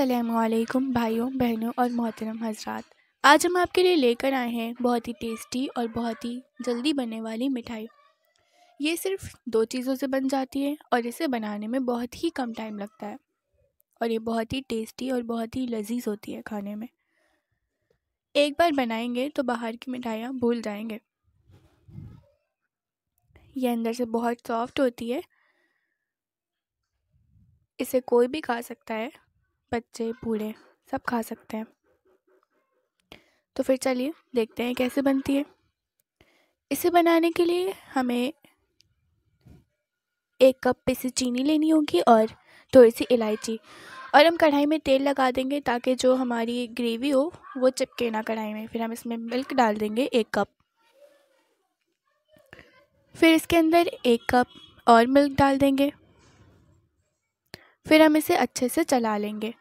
असलकुम भाइयों बहनों और मोहतरम हजरात आज हम आपके लिए लेकर आए हैं बहुत ही टेस्टी और बहुत ही जल्दी बनने वाली मिठाई ये सिर्फ दो चीज़ों से बन जाती है और इसे बनाने में बहुत ही कम टाइम लगता है और ये बहुत ही टेस्टी और बहुत ही लजीज होती है खाने में एक बार बनाएंगे तो बाहर की मिठाइयाँ भूल जाएंगे ये अंदर से बहुत सॉफ्ट होती है इसे कोई भी खा सकता है बच्चे बूढ़े सब खा सकते हैं तो फिर चलिए देखते हैं कैसे बनती है इसे बनाने के लिए हमें एक कप पिसी चीनी लेनी होगी और थोड़ी सी इलायची और हम कढ़ाई में तेल लगा देंगे ताकि जो हमारी ग्रेवी हो वो चिपके ना कढ़ाई में फिर हम इसमें मिल्क डाल देंगे एक कप फिर इसके अंदर एक कप और मिल्क डाल देंगे फिर हम इसे अच्छे से चला लेंगे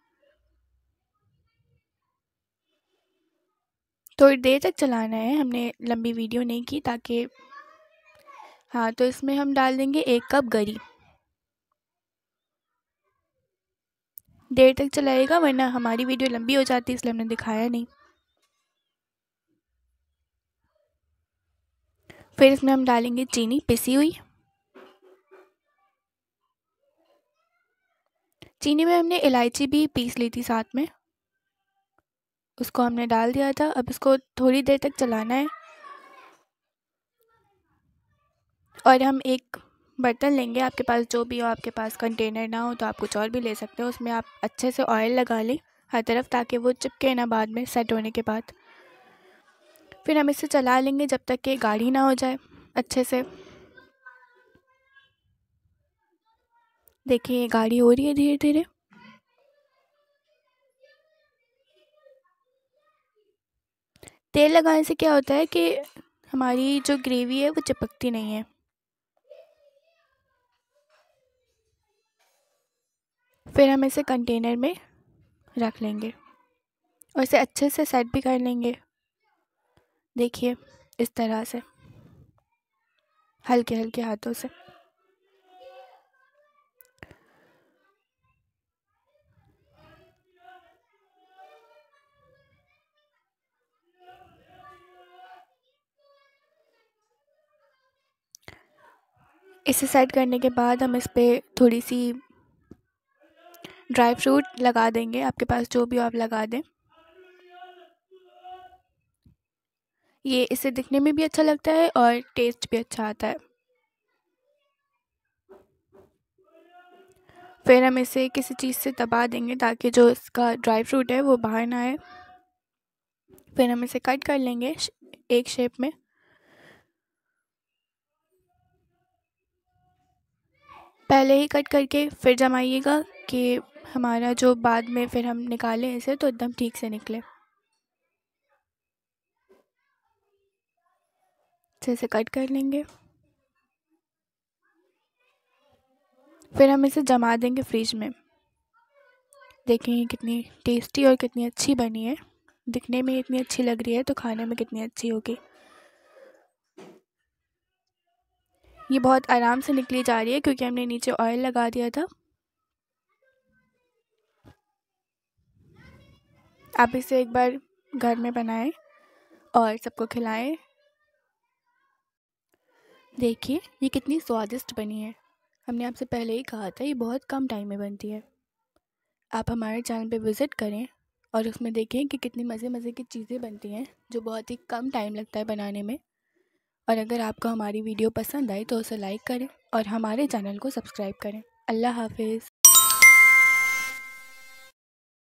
थोड़ी तो देर तक चलाना है हमने लंबी वीडियो नहीं की ताकि हाँ तो इसमें हम डाल देंगे एक कप गरी देर तक चलाएगा वरना हमारी वीडियो लंबी हो जाती इसलिए हमने दिखाया नहीं फिर इसमें हम डालेंगे चीनी पिसी हुई चीनी में हमने इलायची भी पीस ली थी साथ में उसको हमने डाल दिया था अब इसको थोड़ी देर तक चलाना है और हम एक बर्तन लेंगे आपके पास जो भी हो आपके पास कंटेनर ना हो तो आप कुछ और भी ले सकते हो उसमें आप अच्छे से ऑयल लगा लें हर तरफ ताकि वो चिपके ना बाद में सेट होने के बाद फिर हम इसे चला लेंगे जब तक कि गाढ़ी ना हो जाए अच्छे से देखिए गाड़ी गाढ़ी हो रही है धीरे धीरे तेल लगाने से क्या होता है कि हमारी जो ग्रेवी है वो चिपकती नहीं है फिर हम इसे कंटेनर में रख लेंगे और इसे अच्छे से सेट भी कर लेंगे देखिए इस तरह से हल्के हल्के हाथों से इसे सेट करने के बाद हम इस पर थोड़ी सी ड्राई फ्रूट लगा देंगे आपके पास जो भी आप लगा दें ये इसे दिखने में भी अच्छा लगता है और टेस्ट भी अच्छा आता है फिर हम इसे किसी चीज़ से दबा देंगे ताकि जो इसका ड्राई फ्रूट है वो बाहर ना आए फिर हम इसे कट कर लेंगे एक शेप में पहले ही कट करके फिर जमाइएगा कि हमारा जो बाद में फिर हम निकालें इसे तो एकदम ठीक से निकले अच्छे कट कर लेंगे फिर हम इसे जमा देंगे फ्रिज में देखेंगे कितनी टेस्टी और कितनी अच्छी बनी है दिखने में इतनी अच्छी लग रही है तो खाने में कितनी अच्छी होगी ये बहुत आराम से निकली जा रही है क्योंकि हमने नीचे ऑयल लगा दिया था आप इसे एक बार घर में बनाएं और सबको खिलाएं देखिए ये कितनी स्वादिष्ट बनी है हमने आपसे पहले ही कहा था ये बहुत कम टाइम में बनती है आप हमारे चैनल पे विज़िट करें और उसमें देखें कि कितनी मज़े मज़े की चीज़ें बनती हैं जो बहुत ही कम टाइम लगता है बनाने में और अगर आपको हमारी वीडियो पसंद आए तो उसे लाइक करें और हमारे चैनल को सब्सक्राइब करें अल्लाह हाफ़िज़